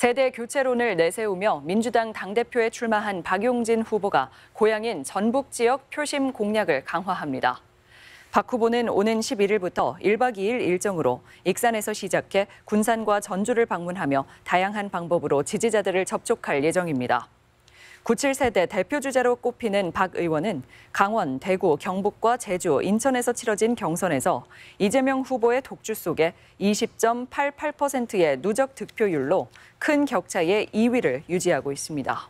세대 교체론을 내세우며 민주당 당대표에 출마한 박용진 후보가 고향인 전북 지역 표심 공략을 강화합니다. 박 후보는 오는 11일부터 1박 2일 일정으로 익산에서 시작해 군산과 전주를 방문하며 다양한 방법으로 지지자들을 접촉할 예정입니다. 97세대 대표 주자로 꼽히는 박 의원은 강원, 대구, 경북과 제주, 인천에서 치러진 경선에서 이재명 후보의 독주 속에 20.88%의 누적 득표율로 큰 격차의 2위를 유지하고 있습니다.